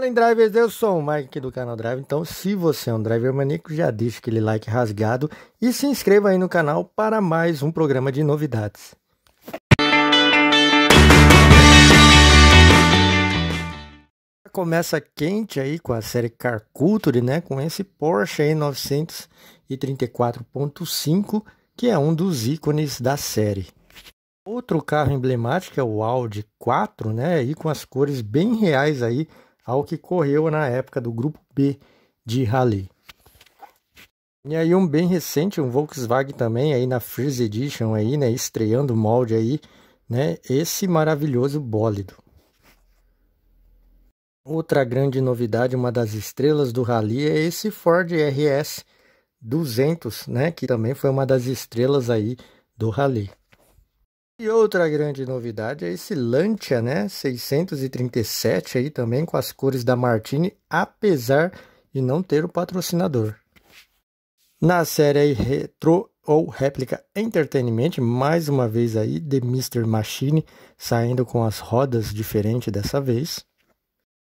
Fala em drivers, eu sou o Mike aqui do canal Drive, então se você é um driver maníaco, já deixa aquele like rasgado e se inscreva aí no canal para mais um programa de novidades. Começa quente aí com a série Car Culture, né, com esse Porsche aí 934.5, que é um dos ícones da série. Outro carro emblemático é o Audi 4, né, e com as cores bem reais aí, ao que correu na época do Grupo B de Raleigh. E aí um bem recente, um Volkswagen também aí na Freeze Edition aí, né, estreando o molde aí, né, esse maravilhoso bólido. Outra grande novidade, uma das estrelas do Rally é esse Ford RS 200, né, que também foi uma das estrelas aí do Rally. E outra grande novidade é esse Lancia, né, 637 aí também com as cores da Martini, apesar de não ter o patrocinador. Na série Retro ou Réplica Entertainment, mais uma vez aí The Mr. Machine saindo com as rodas diferente dessa vez.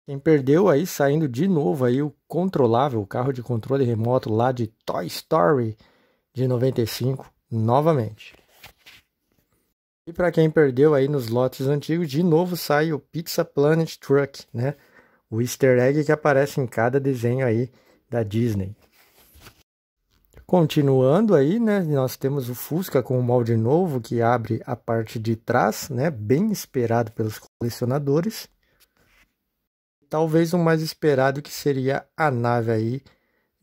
Quem perdeu aí saindo de novo aí o controlável, o carro de controle remoto lá de Toy Story de 95 novamente. E para quem perdeu aí nos lotes antigos, de novo sai o Pizza Planet Truck, né? O easter egg que aparece em cada desenho aí da Disney. Continuando aí, né, nós temos o Fusca com o molde novo que abre a parte de trás, né, bem esperado pelos colecionadores. Talvez o mais esperado que seria a nave aí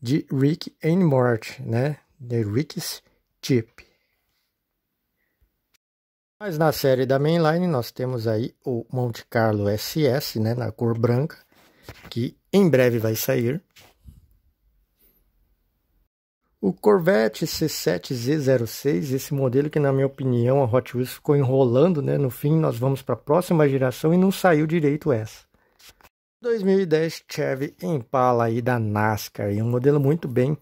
de Rick and Morty, né, de Rick's Chip. Mas na série da mainline nós temos aí o Monte Carlo SS, né, na cor branca, que em breve vai sair. O Corvette C7Z06, esse modelo que na minha opinião a Hot Wheels ficou enrolando, né, no fim nós vamos para a próxima geração e não saiu direito essa. 2010 Chevy Impala aí da NASCAR, e um modelo muito bem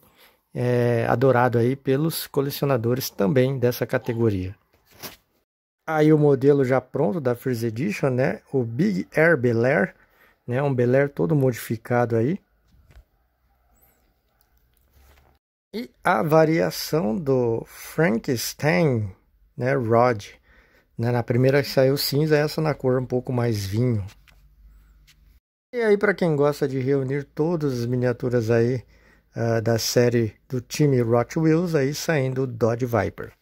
é, adorado aí pelos colecionadores também dessa categoria aí o modelo já pronto da First Edition, né? O Big Air Bel Air, né? Um Bel Air todo modificado aí. E a variação do Frankenstein, né? Rod, né? Na primeira que saiu cinza, essa na cor um pouco mais vinho. E aí para quem gosta de reunir todas as miniaturas aí uh, da série do time Rock Wheels aí saindo o Dodge Viper.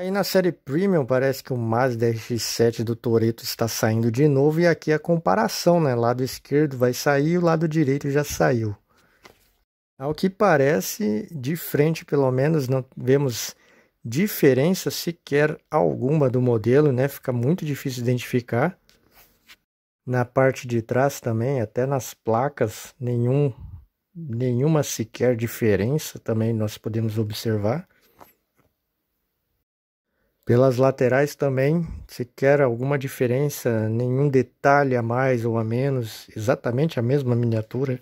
Aí na série Premium parece que o Mazda RX-7 do Toreto está saindo de novo e aqui é a comparação, né? Lado esquerdo vai sair, o lado direito já saiu. Ao que parece, de frente pelo menos não vemos diferença sequer alguma do modelo, né? Fica muito difícil identificar. Na parte de trás também, até nas placas, nenhum, nenhuma sequer diferença também nós podemos observar. Pelas laterais também, sequer alguma diferença, nenhum detalhe a mais ou a menos, exatamente a mesma miniatura.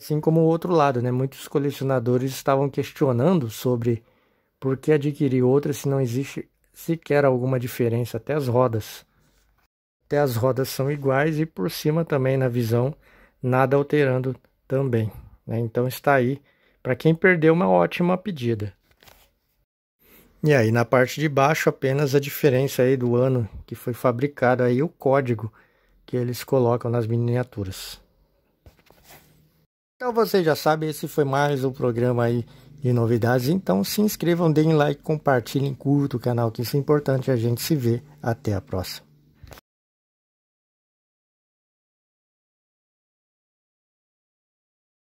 Assim como o outro lado, né? Muitos colecionadores estavam questionando sobre por que adquirir outra se não existe sequer alguma diferença, até as rodas. Até as rodas são iguais e por cima também na visão, nada alterando também. Né? Então está aí, para quem perdeu, uma ótima pedida. E aí na parte de baixo apenas a diferença aí do ano que foi fabricado aí o código que eles colocam nas miniaturas. Então vocês já sabem, esse foi mais um programa aí de novidades. Então se inscrevam, deem like, compartilhem, curtam o canal que isso é importante. A gente se vê, até a próxima.